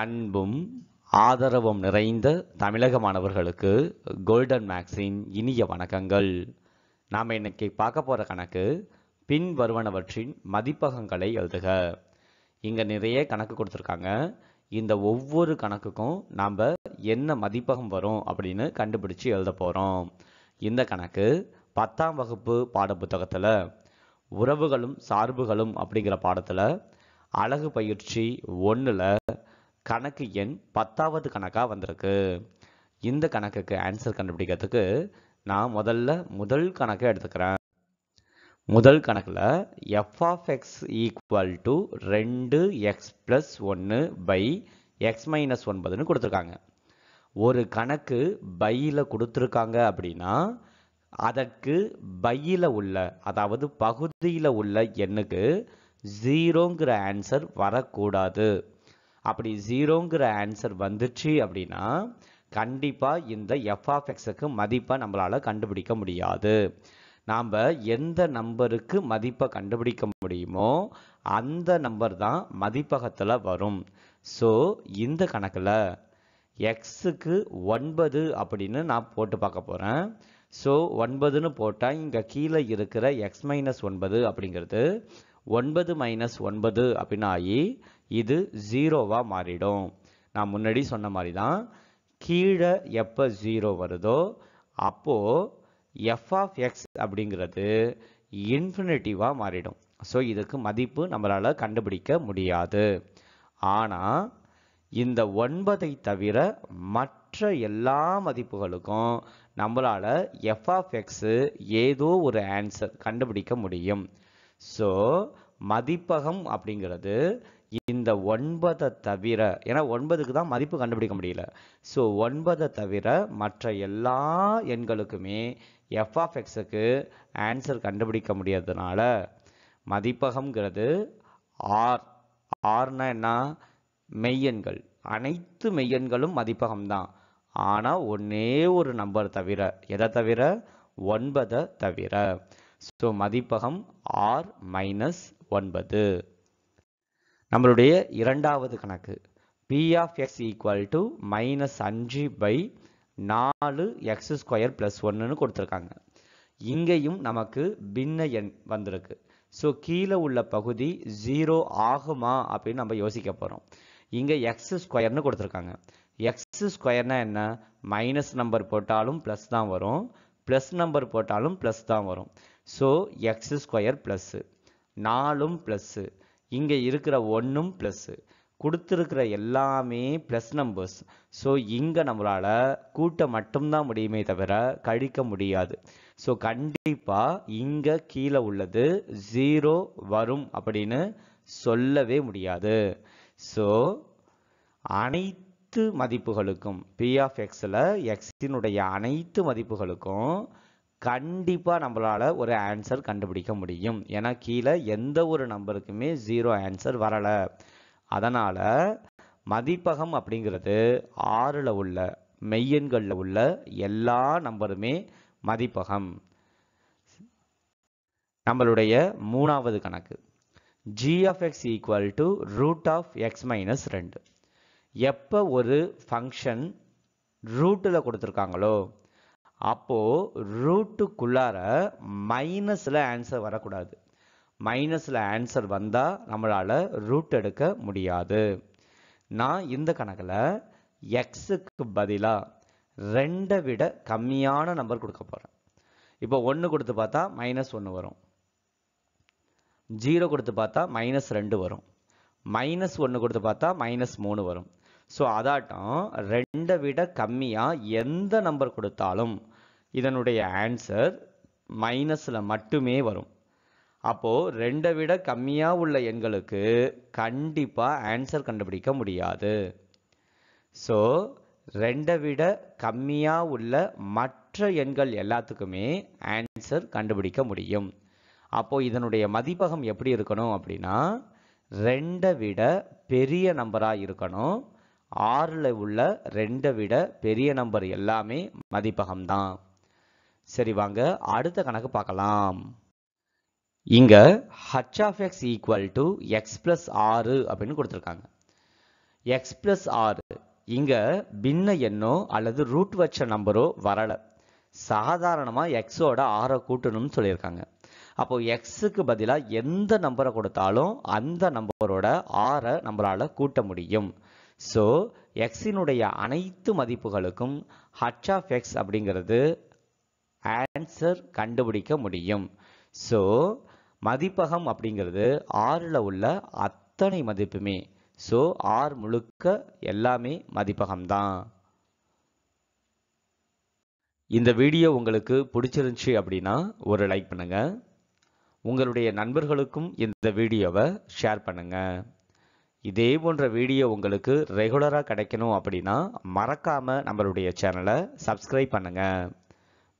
அன்பும் ஆதரவும் நிறைந்த தமிழக மாணவர்களுக்கு கோல்டன் மேக்ஸின் இனிய வணக்கங்கள் நாம் இன்னைக்கு பார்க்க போகிற கணக்கு பின் வருவனவற்றின் மதிப்பகங்களை எழுதுக இங்கே நிறைய கணக்கு கொடுத்துருக்காங்க இந்த ஒவ்வொரு கணக்குக்கும் நாம் என்ன மதிப்பகம் வரும் அப்படின்னு கண்டுபிடிச்சு எழுத போகிறோம் இந்த கணக்கு பத்தாம் வகுப்பு பாடப்புத்தகத்தில் உறவுகளும் சார்புகளும் அப்படிங்கிற பாடத்தில் அழகு பயிற்சி ஒன்றில் கணக்கு எண் பத்தாவது கணக்காக வந்திருக்கு இந்த கணக்குக்கு ஆன்சர் கண்டுபிடிக்கிறதுக்கு நான் முதல்ல முதல் கணக்கை எடுத்துக்கிறேன் முதல் கணக்கில் f of x equal to ரெண்டு எக்ஸ் ப்ளஸ் ஒன்று பை எக்ஸ் மைனஸ் ஒன்பதுன்னு கொடுத்துருக்காங்க ஒரு கணக்கு பையில் கொடுத்துருக்காங்க அப்படின்னா அதற்கு பையில் உள்ள அதாவது பகுதியில் உள்ள எண்ணுக்கு ஜீரோங்கிற ஆன்சர் வரக்கூடாது அப்படி ஜீரோங்கிற ஆன்சர் வந்துச்சு அப்படின்னா கண்டிப்பாக இந்த எஃப்ஆஃப்எக்ஸுக்கு மதிப்பை நம்மளால் கண்டுபிடிக்க முடியாது நாம் எந்த நம்பருக்கு மதிப்பை கண்டுபிடிக்க முடியுமோ அந்த நம்பர் தான் மதிப்பகத்தில் வரும் ஸோ இந்த கணக்கில் எக்ஸுக்கு ஒன்பது அப்படின்னு நான் போட்டு பார்க்க போகிறேன் ஸோ ஒன்பதுன்னு போட்டால் இங்கே கீழே இருக்கிற எக்ஸ் மைனஸ் ஒன்பது அப்படிங்கிறது ஒன்பது மைனஸ் ஒன்பது அப்படின்னு ஆகி இது ஜீரோவாக மாறிடும் நான் முன்னாடி சொன்ன மாதிரி தான் கீழே எப்போ ஜீரோ வருதோ அப்போது எஃப் ஆஃப் எக்ஸ் அப்படிங்கிறது இன்ஃபினிட்டிவாக மாறிடும் ஸோ இதுக்கு மதிப்பு நம்மளால் கண்டுபிடிக்க முடியாது ஆனால் இந்த ஒன்பதை தவிர மற்ற எல்லா மதிப்புகளுக்கும் நம்மளால் எஃப் ஆஃப் எக்ஸு ஏதோ ஒரு ஆன்சர் கண்டுபிடிக்க முடியும் ஸோ மதிப்பகம் அப்படிங்கிறது இந்த ஒன்பதை தவிர ஏன்னா ஒன்பதுக்கு தான் மதிப்பு கண்டுபிடிக்க முடியல ஸோ ஒன்பதை தவிர மற்ற எல்லா எண்களுக்குமே எஃப் ஆஃப் எக்ஸுக்கு ஆன்சர் கண்டுபிடிக்க முடியாததுனால மதிப்பகம்ங்கிறது ஆர் ஆர்னா என்ன மெய்யெண்கள் அனைத்து மெய்யெண்களும் மதிப்பகம் தான் ஆனால் ஒன்றே ஒரு நம்பர் தவிர எதை தவிர ஒன்பதை தவிர ஸோ மதிப்பகம் ஆர் மைனஸ் ஒன்பது நம்மளுடைய இரண்டாவது கணக்கு p of x equal to minus அஞ்சு பை நாலு எக்ஸ் ஸ்கொயர் ப்ளஸ் ஒன்றுன்னு கொடுத்துருக்காங்க இங்கேயும் நமக்கு பின்ன எண் வந்திருக்கு ஸோ கீழே உள்ள பகுதி ஜீரோ ஆகுமா அப்படின்னு நம்ம யோசிக்க போகிறோம் இங்கே எக்ஸ் ஸ்கொயர்னு கொடுத்துருக்காங்க எக்ஸ் ஸ்கொயர்னா என்ன மைனஸ் நம்பர் போட்டாலும் ப்ளஸ் தான் வரும் ப்ளஸ் நம்பர் போட்டாலும் ப்ளஸ் தான் வரும் ஸோ எக்ஸ் ஸ்கொயர் ப்ளஸ்ஸு நாலும் ப்ளஸ்ஸு இங்கே இருக்கிற ஒன்றும் ப்ளஸ்ஸு கொடுத்துருக்கிற எல்லாமே ப்ளஸ் நம்பர்ஸ் ஸோ இங்கே நம்மளால் கூட்ட மட்டும்தான் முடியுமே தவிர கழிக்க முடியாது ஸோ கண்டிப்பாக இங்கே கீழே உள்ளது ஜீரோ வரும் அப்படின்னு சொல்லவே முடியாது ஸோ அனைத்து மதிப்புகளுக்கும் பி ஆஃப் எக்ஸில் எக்ஸினுடைய அனைத்து மதிப்புகளுக்கும் கண்டிப்பாக நம்மளால் ஒரு ஆன்சர் கண்டுபிடிக்க முடியும் ஏன்னா கீழே எந்த ஒரு நம்பருக்குமே ஜீரோ ஆன்சர் வரலை அதனால் மதிப்பகம் அப்படிங்கிறது ஆறில் உள்ள மெய்யன்களில் உள்ள எல்லா நம்பருமே மதிப்பகம் நம்மளுடைய மூணாவது கணக்கு g of x equal to root of x minus ரெண்டு எப்போ ஒரு ஃபங்க்ஷன் ரூட்டில் கொடுத்துருக்காங்களோ அப்போது ரூட்டுக்குள்ளார மைனஸில் ஆன்சர் வரக்கூடாது மைனஸில் ஆன்சர் வந்தால் நம்மளால் ரூட் எடுக்க முடியாது நான் இந்த கணக்கில் எக்ஸுக்கு பதிலாக ரெண்டை விட கம்மியான நம்பர் கொடுக்க போகிறேன் இப்போ ஒன்று கொடுத்து பார்த்தா மைனஸ் ஒன்று வரும் ஜீரோ கொடுத்து பார்த்தா மைனஸ் ரெண்டு வரும் மைனஸ் ஒன்று கொடுத்து பார்த்தா மைனஸ் மூணு வரும் ஸோ அதாட்டம் ரெண்டை விட கம்மியாக எந்த நம்பர் கொடுத்தாலும் இதனுடைய ஆன்சர் மைனஸில் மட்டுமே வரும் அப்போது ரெண்டை விட கம்மியாக உள்ள எண்களுக்கு கண்டிப்பாக ஆன்சர் கண்டுபிடிக்க முடியாது ஸோ ரெண்டை விட கம்மியாக உள்ள மற்ற எண்கள் எல்லாத்துக்குமே ஆன்சர் கண்டுபிடிக்க முடியும் அப்போது இதனுடைய மதிப்பகம் எப்படி இருக்கணும் அப்படின்னா ரெண்டை விட பெரிய நம்பராக இருக்கணும் ஆறில் உள்ள ரெண்டை விட பெரிய நம்பர் எல்லாமே மதிப்பகம் தான் சரி வாங்க அடுத்த கணக்கு பார்க்கலாம் இங்க h of x equal to x plus ஆறு அப்படின்னு கொடுத்துருக்காங்க எக்ஸ் பிளஸ் ஆறு இங்க பின்ன எண்ணோ அல்லது ரூட் வச்ச நம்பரோ வரலை சாதாரணமாக எக்ஸோட ஆறை கூட்டணும்னு சொல்லியிருக்காங்க அப்போ எக்ஸுக்கு பதிலாக எந்த நம்பரை கொடுத்தாலும் அந்த நம்பரோட ஆறை நம்மளால் கூட்ட முடியும் ஸோ எக்ஸினுடைய அனைத்து மதிப்புகளுக்கும் ஹச் ஆஃப் எக்ஸ் அப்படிங்கிறது ஆன்சர் கண்டுபிடிக்க முடியும் ஸோ மதிப்பகம் அப்படிங்கிறது ஆறில் உள்ள அத்தனை மதிப்புமே ஸோ ஆர் முழுக்க எல்லாமே மதிப்பகம்தான் இந்த வீடியோ உங்களுக்கு பிடிச்சிருந்துச்சி அப்படின்னா ஒரு லைக் பண்ணுங்கள் உங்களுடைய நண்பர்களுக்கும் இந்த வீடியோவை ஷேர் பண்ணுங்கள் இதே போன்ற வீடியோ உங்களுக்கு ரெகுலராக கிடைக்கணும் அப்படின்னா மறக்காமல் நம்மளுடைய சேனலை சப்ஸ்கிரைப் பண்ணுங்கள்